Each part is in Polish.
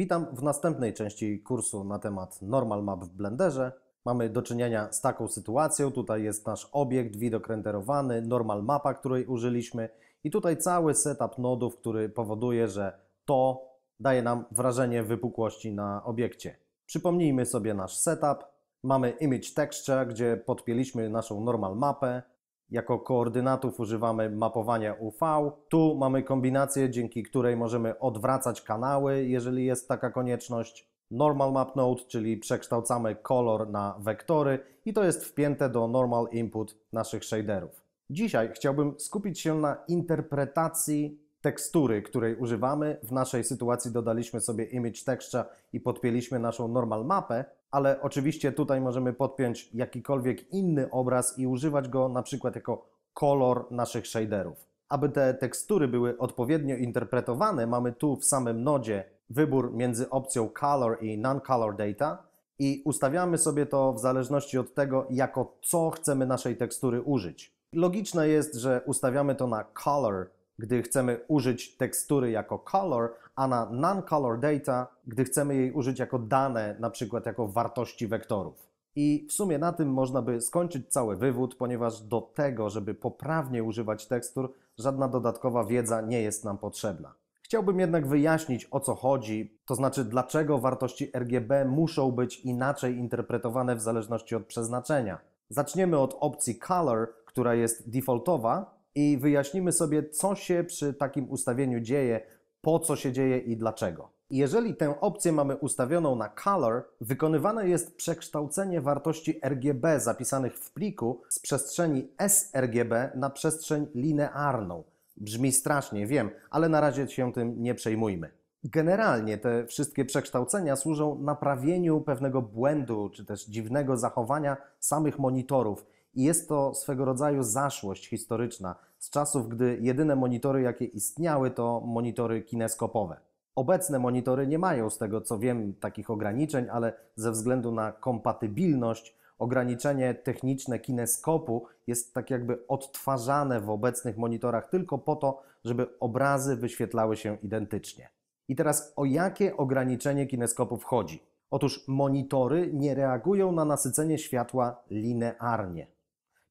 Witam w następnej części kursu na temat Normal Map w Blenderze. Mamy do czynienia z taką sytuacją. Tutaj jest nasz obiekt, widok renderowany, Normal Mapa, której użyliśmy i tutaj cały setup nodów, który powoduje, że to daje nam wrażenie wypukłości na obiekcie. Przypomnijmy sobie nasz setup. Mamy Image Texture, gdzie podpięliśmy naszą Normal Mapę. Jako koordynatów używamy mapowania UV. Tu mamy kombinację, dzięki której możemy odwracać kanały, jeżeli jest taka konieczność. Normal Map Node, czyli przekształcamy kolor na wektory i to jest wpięte do Normal Input naszych shaderów. Dzisiaj chciałbym skupić się na interpretacji tekstury, której używamy. W naszej sytuacji dodaliśmy sobie Image Texture i podpięliśmy naszą Normal Mapę, ale oczywiście tutaj możemy podpiąć jakikolwiek inny obraz i używać go na przykład jako kolor naszych shaderów. Aby te tekstury były odpowiednio interpretowane, mamy tu w samym nodzie wybór między opcją Color i Non-Color Data i ustawiamy sobie to w zależności od tego, jako co chcemy naszej tekstury użyć. Logiczne jest, że ustawiamy to na Color, gdy chcemy użyć tekstury jako Color, a na non-color data, gdy chcemy jej użyć jako dane, na przykład jako wartości wektorów. I w sumie na tym można by skończyć cały wywód, ponieważ do tego, żeby poprawnie używać tekstur, żadna dodatkowa wiedza nie jest nam potrzebna. Chciałbym jednak wyjaśnić o co chodzi, to znaczy dlaczego wartości RGB muszą być inaczej interpretowane w zależności od przeznaczenia. Zaczniemy od opcji Color, która jest defaultowa i wyjaśnimy sobie co się przy takim ustawieniu dzieje, po co się dzieje i dlaczego. Jeżeli tę opcję mamy ustawioną na color, wykonywane jest przekształcenie wartości RGB zapisanych w pliku z przestrzeni sRGB na przestrzeń linearną. Brzmi strasznie, wiem, ale na razie się tym nie przejmujmy. Generalnie te wszystkie przekształcenia służą naprawieniu pewnego błędu czy też dziwnego zachowania samych monitorów i jest to swego rodzaju zaszłość historyczna – z czasów, gdy jedyne monitory, jakie istniały, to monitory kineskopowe. Obecne monitory nie mają, z tego co wiem, takich ograniczeń, ale ze względu na kompatybilność, ograniczenie techniczne kineskopu jest tak jakby odtwarzane w obecnych monitorach tylko po to, żeby obrazy wyświetlały się identycznie. I teraz o jakie ograniczenie kineskopów chodzi? Otóż monitory nie reagują na nasycenie światła linearnie.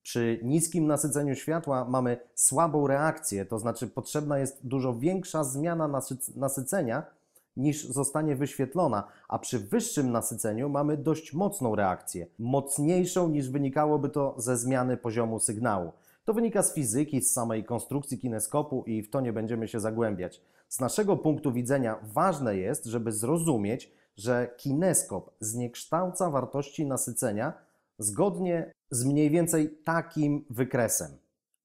Przy niskim nasyceniu światła mamy słabą reakcję, to znaczy potrzebna jest dużo większa zmiana nasycenia niż zostanie wyświetlona, a przy wyższym nasyceniu mamy dość mocną reakcję, mocniejszą niż wynikałoby to ze zmiany poziomu sygnału. To wynika z fizyki, z samej konstrukcji kineskopu i w to nie będziemy się zagłębiać. Z naszego punktu widzenia ważne jest, żeby zrozumieć, że kineskop zniekształca wartości nasycenia zgodnie z mniej więcej takim wykresem.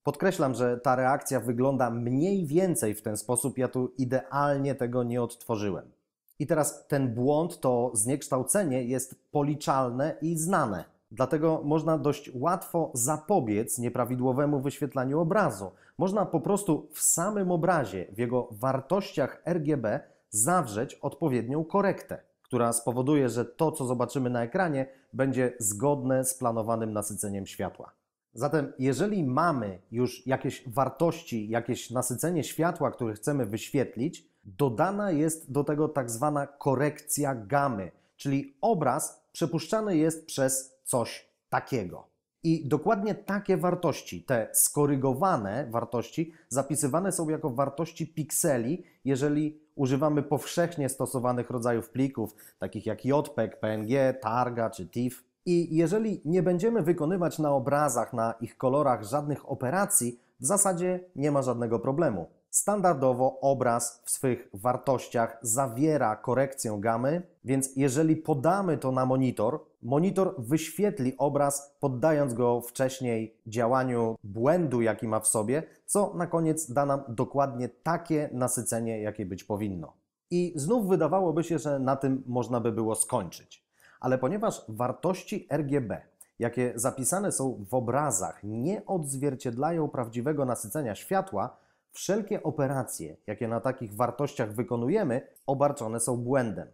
Podkreślam, że ta reakcja wygląda mniej więcej w ten sposób, ja tu idealnie tego nie odtworzyłem. I teraz ten błąd, to zniekształcenie jest policzalne i znane. Dlatego można dość łatwo zapobiec nieprawidłowemu wyświetlaniu obrazu. Można po prostu w samym obrazie, w jego wartościach RGB, zawrzeć odpowiednią korektę która spowoduje, że to, co zobaczymy na ekranie, będzie zgodne z planowanym nasyceniem światła. Zatem, jeżeli mamy już jakieś wartości, jakieś nasycenie światła, które chcemy wyświetlić, dodana jest do tego tak zwana korekcja gamy, czyli obraz przepuszczany jest przez coś takiego. I dokładnie takie wartości, te skorygowane wartości, zapisywane są jako wartości pikseli, jeżeli używamy powszechnie stosowanych rodzajów plików, takich jak JPEG, PNG, Targa czy TIFF. I jeżeli nie będziemy wykonywać na obrazach, na ich kolorach żadnych operacji, w zasadzie nie ma żadnego problemu. Standardowo obraz w swych wartościach zawiera korekcję gamy, więc jeżeli podamy to na monitor, monitor wyświetli obraz, poddając go wcześniej działaniu błędu, jaki ma w sobie, co na koniec da nam dokładnie takie nasycenie, jakie być powinno. I znów wydawałoby się, że na tym można by było skończyć. Ale ponieważ wartości RGB, jakie zapisane są w obrazach, nie odzwierciedlają prawdziwego nasycenia światła, Wszelkie operacje, jakie na takich wartościach wykonujemy, obarczone są błędem.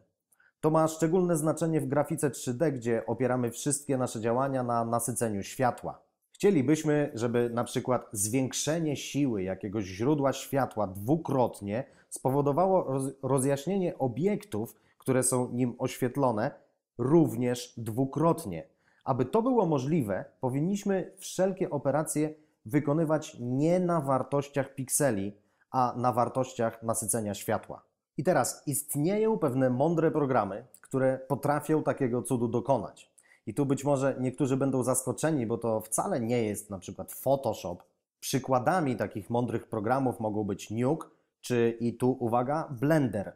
To ma szczególne znaczenie w grafice 3D, gdzie opieramy wszystkie nasze działania na nasyceniu światła. Chcielibyśmy, żeby na przykład zwiększenie siły jakiegoś źródła światła dwukrotnie spowodowało rozjaśnienie obiektów, które są nim oświetlone, również dwukrotnie. Aby to było możliwe, powinniśmy wszelkie operacje wykonywać nie na wartościach pikseli, a na wartościach nasycenia światła. I teraz istnieją pewne mądre programy, które potrafią takiego cudu dokonać. I tu być może niektórzy będą zaskoczeni, bo to wcale nie jest na przykład Photoshop. Przykładami takich mądrych programów mogą być Nuke czy i tu uwaga Blender.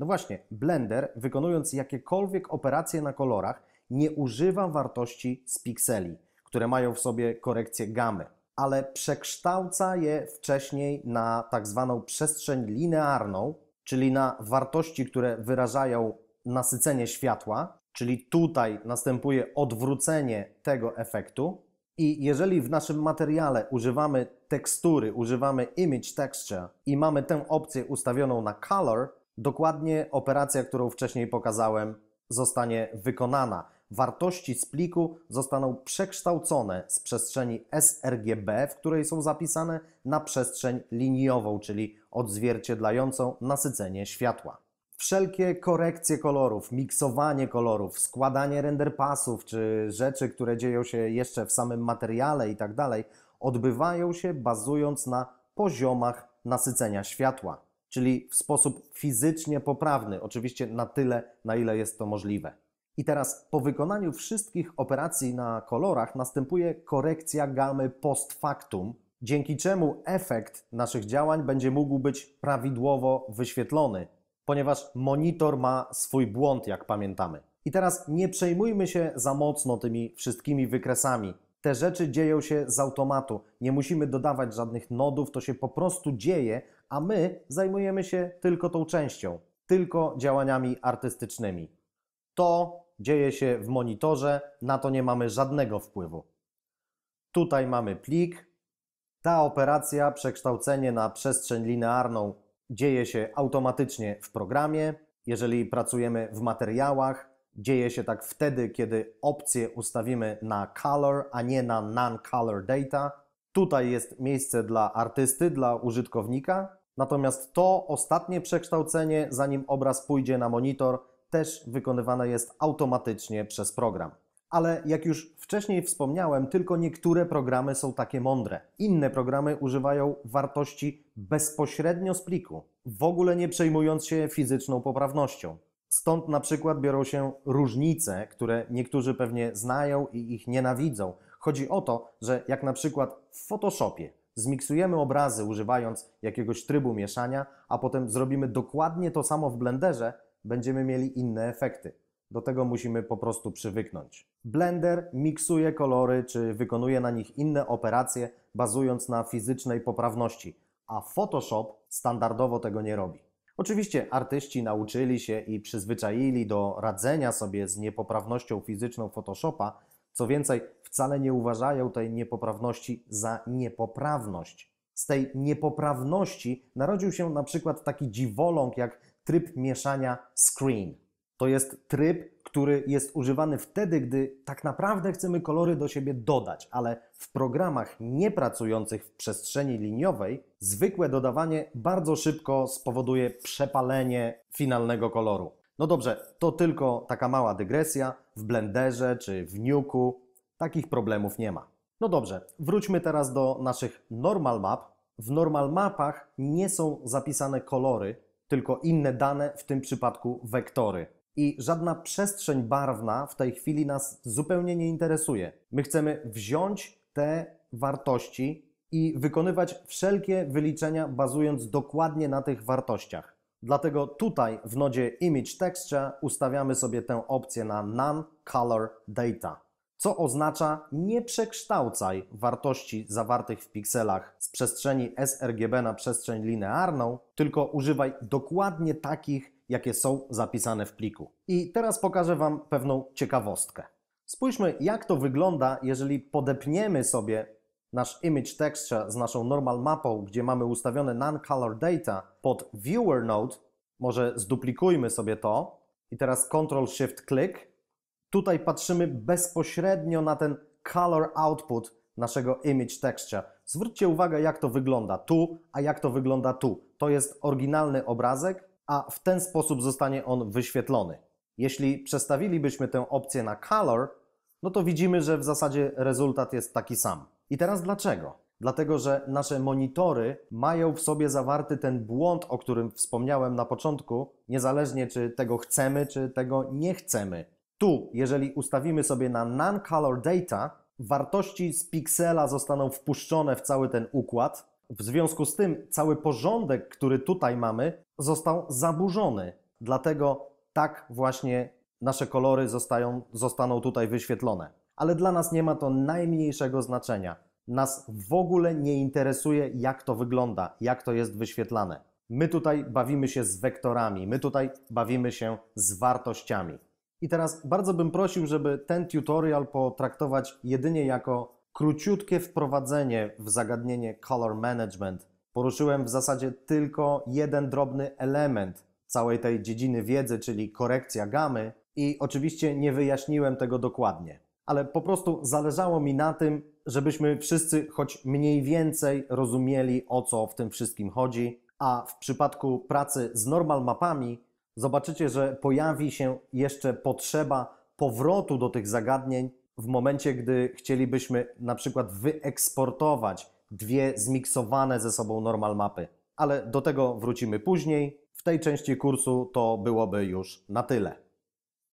No właśnie, Blender wykonując jakiekolwiek operacje na kolorach nie używa wartości z pikseli, które mają w sobie korekcję gamy ale przekształca je wcześniej na tak zwaną przestrzeń linearną, czyli na wartości, które wyrażają nasycenie światła, czyli tutaj następuje odwrócenie tego efektu. I jeżeli w naszym materiale używamy tekstury, używamy image texture i mamy tę opcję ustawioną na color, dokładnie operacja, którą wcześniej pokazałem, zostanie wykonana wartości z pliku zostaną przekształcone z przestrzeni sRGB, w której są zapisane, na przestrzeń liniową, czyli odzwierciedlającą nasycenie światła. Wszelkie korekcje kolorów, miksowanie kolorów, składanie render pasów czy rzeczy, które dzieją się jeszcze w samym materiale i tak dalej, odbywają się bazując na poziomach nasycenia światła, czyli w sposób fizycznie poprawny, oczywiście na tyle, na ile jest to możliwe. I teraz po wykonaniu wszystkich operacji na kolorach następuje korekcja gamy post factum, dzięki czemu efekt naszych działań będzie mógł być prawidłowo wyświetlony, ponieważ monitor ma swój błąd, jak pamiętamy. I teraz nie przejmujmy się za mocno tymi wszystkimi wykresami. Te rzeczy dzieją się z automatu. Nie musimy dodawać żadnych nodów, to się po prostu dzieje, a my zajmujemy się tylko tą częścią, tylko działaniami artystycznymi. To dzieje się w monitorze, na to nie mamy żadnego wpływu. Tutaj mamy plik. Ta operacja, przekształcenie na przestrzeń linearną, dzieje się automatycznie w programie. Jeżeli pracujemy w materiałach, dzieje się tak wtedy, kiedy opcję ustawimy na color, a nie na non-color data. Tutaj jest miejsce dla artysty, dla użytkownika. Natomiast to ostatnie przekształcenie, zanim obraz pójdzie na monitor, też wykonywane jest automatycznie przez program. Ale jak już wcześniej wspomniałem, tylko niektóre programy są takie mądre. Inne programy używają wartości bezpośrednio z pliku, w ogóle nie przejmując się fizyczną poprawnością. Stąd na przykład biorą się różnice, które niektórzy pewnie znają i ich nienawidzą. Chodzi o to, że jak na przykład w Photoshopie zmiksujemy obrazy używając jakiegoś trybu mieszania, a potem zrobimy dokładnie to samo w blenderze, będziemy mieli inne efekty. Do tego musimy po prostu przywyknąć. Blender miksuje kolory czy wykonuje na nich inne operacje bazując na fizycznej poprawności, a Photoshop standardowo tego nie robi. Oczywiście artyści nauczyli się i przyzwyczaili do radzenia sobie z niepoprawnością fizyczną Photoshopa, co więcej, wcale nie uważają tej niepoprawności za niepoprawność. Z tej niepoprawności narodził się na przykład taki dziwoląg jak tryb mieszania screen. To jest tryb, który jest używany wtedy, gdy tak naprawdę chcemy kolory do siebie dodać, ale w programach niepracujących w przestrzeni liniowej zwykłe dodawanie bardzo szybko spowoduje przepalenie finalnego koloru. No dobrze, to tylko taka mała dygresja. W Blenderze czy w Nuke'u takich problemów nie ma. No dobrze, wróćmy teraz do naszych normal map. W normal mapach nie są zapisane kolory, tylko inne dane, w tym przypadku wektory. I żadna przestrzeń barwna w tej chwili nas zupełnie nie interesuje. My chcemy wziąć te wartości i wykonywać wszelkie wyliczenia bazując dokładnie na tych wartościach. Dlatego tutaj w nodzie Image Texture ustawiamy sobie tę opcję na None Color Data co oznacza nie przekształcaj wartości zawartych w pikselach z przestrzeni sRGB na przestrzeń linearną, tylko używaj dokładnie takich, jakie są zapisane w pliku. I teraz pokażę Wam pewną ciekawostkę. Spójrzmy, jak to wygląda, jeżeli podepniemy sobie nasz image texture z naszą normal mapą, gdzie mamy ustawione non-color data pod viewer node, może zduplikujmy sobie to i teraz Ctrl Shift Click Tutaj patrzymy bezpośrednio na ten color output naszego image texture. Zwróćcie uwagę, jak to wygląda tu, a jak to wygląda tu. To jest oryginalny obrazek, a w ten sposób zostanie on wyświetlony. Jeśli przestawilibyśmy tę opcję na color, no to widzimy, że w zasadzie rezultat jest taki sam. I teraz dlaczego? Dlatego, że nasze monitory mają w sobie zawarty ten błąd, o którym wspomniałem na początku, niezależnie czy tego chcemy, czy tego nie chcemy. Tu, jeżeli ustawimy sobie na non-color data, wartości z piksela zostaną wpuszczone w cały ten układ. W związku z tym cały porządek, który tutaj mamy, został zaburzony. Dlatego tak właśnie nasze kolory zostają, zostaną tutaj wyświetlone. Ale dla nas nie ma to najmniejszego znaczenia. Nas w ogóle nie interesuje, jak to wygląda, jak to jest wyświetlane. My tutaj bawimy się z wektorami, my tutaj bawimy się z wartościami. I teraz bardzo bym prosił, żeby ten tutorial potraktować jedynie jako króciutkie wprowadzenie w zagadnienie color management. Poruszyłem w zasadzie tylko jeden drobny element całej tej dziedziny wiedzy, czyli korekcja gamy, i oczywiście nie wyjaśniłem tego dokładnie. Ale po prostu zależało mi na tym, żebyśmy wszyscy choć mniej więcej rozumieli, o co w tym wszystkim chodzi, a w przypadku pracy z normal mapami zobaczycie, że pojawi się jeszcze potrzeba powrotu do tych zagadnień w momencie, gdy chcielibyśmy na przykład wyeksportować dwie zmiksowane ze sobą normal mapy. Ale do tego wrócimy później. W tej części kursu to byłoby już na tyle.